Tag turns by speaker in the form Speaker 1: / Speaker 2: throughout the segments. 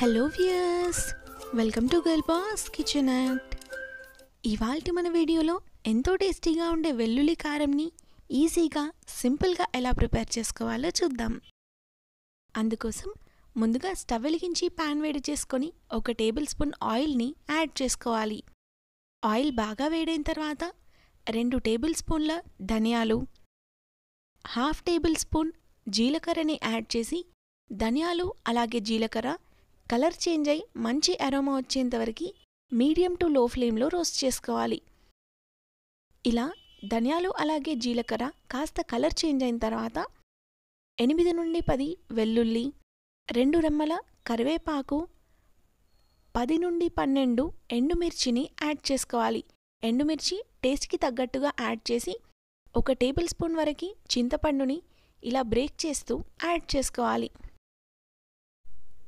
Speaker 1: hello views welcome to girl boss kitchen act ఇవాళ మన వీడియోలో ఎంతో టేస్టీగా ఉండే వెల్లుల్లి కారంని ఈజీగా సింపుల్గా ఎలా ప్రిపేర్ చేసుకోవాలో చూద్దాం అందుకోసం ముందుగా స్టవ్ వెలిగించి ప్యాన్ వేడి చేసుకొని ఒక టేబుల్ స్పూన్ ఆయిల్ని యాడ్ చేసుకోవాలి ఆయిల్ బాగా వేడైన తర్వాత రెండు టేబుల్ స్పూన్ల ధనియాలు హాఫ్ టేబుల్ స్పూన్ జీలకర్రని యాడ్ చేసి ధనియాలు అలాగే జీలకర్ర కలర్ చేంజ్ అయి మంచి అరోమా వచ్చేంతవరకు మీడియం టు లో ఫ్లేమ్లో రోస్ట్ చేసుకోవాలి ఇలా ధనియాలు అలాగే జీలకర్ర కాస్త కలర్ చేంజ్ అయిన తర్వాత ఎనిమిది నుండి పది వెల్లుల్లి రెండు రెమ్మల కరివేపాకు పది నుండి పన్నెండు ఎండుమిర్చిని యాడ్ చేసుకోవాలి ఎండుమిర్చి టేస్ట్కి తగ్గట్టుగా యాడ్ చేసి ఒక టేబుల్ స్పూన్ వరకు చింతపండుని ఇలా బ్రేక్ చేస్తూ యాడ్ చేసుకోవాలి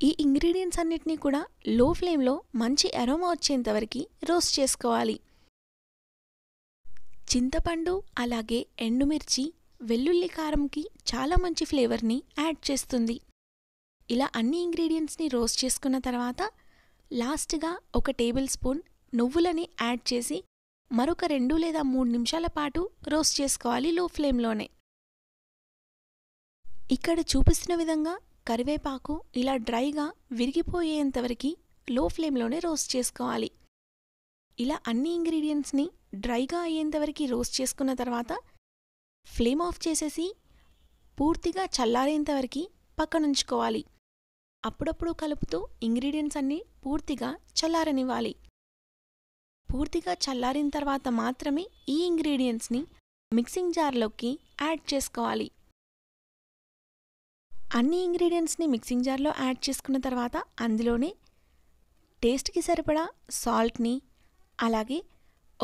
Speaker 1: ఈ ఇంగ్రీడియంట్స్ అన్నిటినీ కూడా లో ఫ్లేమ్లో మంచి అరోమా వచ్చేంతవరకు రోస్ట్ చేసుకోవాలి చింతపండు అలాగే ఎండుమిర్చి వెల్లుల్లి కారంకి చాలా మంచి ఫ్లేవర్ని యాడ్ చేస్తుంది ఇలా అన్ని ఇంగ్రీడియంట్స్ని రోస్ట్ చేసుకున్న తర్వాత లాస్ట్గా ఒక టేబుల్ స్పూన్ నువ్వులని యాడ్ చేసి మరొక రెండు లేదా మూడు నిమిషాల పాటు రోస్ట్ చేసుకోవాలి లో ఫ్లేమ్లోనే ఇక్కడ చూపిస్తున్న విధంగా కరివేపాకు ఇలా డ్రైగా విరిగిపోయేంతవరకు లో ఫ్లేమ్లోనే రోస్ట్ చేసుకోవాలి ఇలా అన్ని ఇంగ్రీడియంట్స్ని డ్రైగా అయ్యేంతవరకు రోస్ట్ చేసుకున్న తర్వాత ఫ్లేమ్ ఆఫ్ చేసేసి పూర్తిగా చల్లారేంతవరకు పక్కనుంచుకోవాలి అప్పుడప్పుడు కలుపుతూ ఇంగ్రీడియంట్స్ అన్నీ పూర్తిగా చల్లారనివ్వాలి పూర్తిగా చల్లారిన తర్వాత మాత్రమే ఈ ఇంగ్రీడియంట్స్ని మిక్సింగ్ జార్లోకి యాడ్ చేసుకోవాలి అన్ని ఇంగ్రీడియంట్స్ని మిక్సింగ్ జార్లో యాడ్ చేసుకున్న తర్వాత అందులోనే టేస్ట్కి సరిపడా సాల్ట్ని అలాగే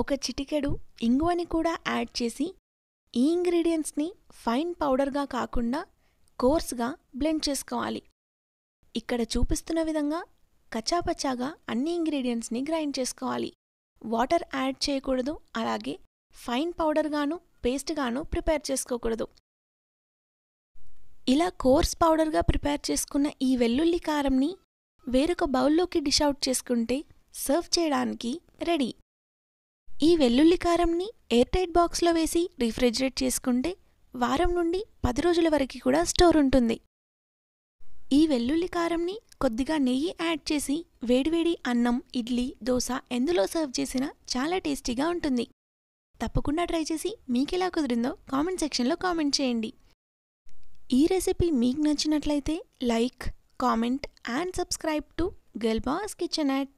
Speaker 1: ఒక చిటికెడు ఇంగువని కూడా యాడ్ చేసి ఈ ఇంగ్రీడియంట్స్ని ఫైన్ పౌడర్గా కాకుండా కోర్స్గా బ్లెండ్ చేసుకోవాలి ఇక్కడ చూపిస్తున్న విధంగా కచ్చాపచ్చాగా అన్ని ఇంగ్రీడియంట్స్ని గ్రైండ్ చేసుకోవాలి వాటర్ యాడ్ చేయకూడదు అలాగే ఫైన్ పౌడర్గాను పేస్ట్గాను ప్రిపేర్ చేసుకోకూడదు ఇలా కోర్స్ పౌడర్గా ప్రిపేర్ చేసుకున్న ఈ వెల్లుల్లి కారంని వేరొక బౌల్లోకి డిష్ అవుట్ చేసుకుంటే సర్వ్ చేయడానికి రెడీ ఈ వెల్లుల్లి కారంని ఎయిర్ టైట్ బాక్స్లో వేసి రిఫ్రిజిరేట్ చేసుకుంటే వారం నుండి పది రోజుల వరకు కూడా స్టోర్ ఉంటుంది ఈ వెల్లుల్లి కారంని కొద్దిగా నెయ్యి యాడ్ చేసి వేడివేడి అన్నం ఇడ్లీ దోశ ఎందులో సర్వ్ చేసినా చాలా టేస్టీగా ఉంటుంది తప్పకుండా ట్రై చేసి మీకెలా కుదిరిందో కామెంట్ సెక్షన్లో కామెంట్ చేయండి ఈ రెసిపీ మీకు నచ్చినట్లయితే like comment and subscribe to girl boss kitchen at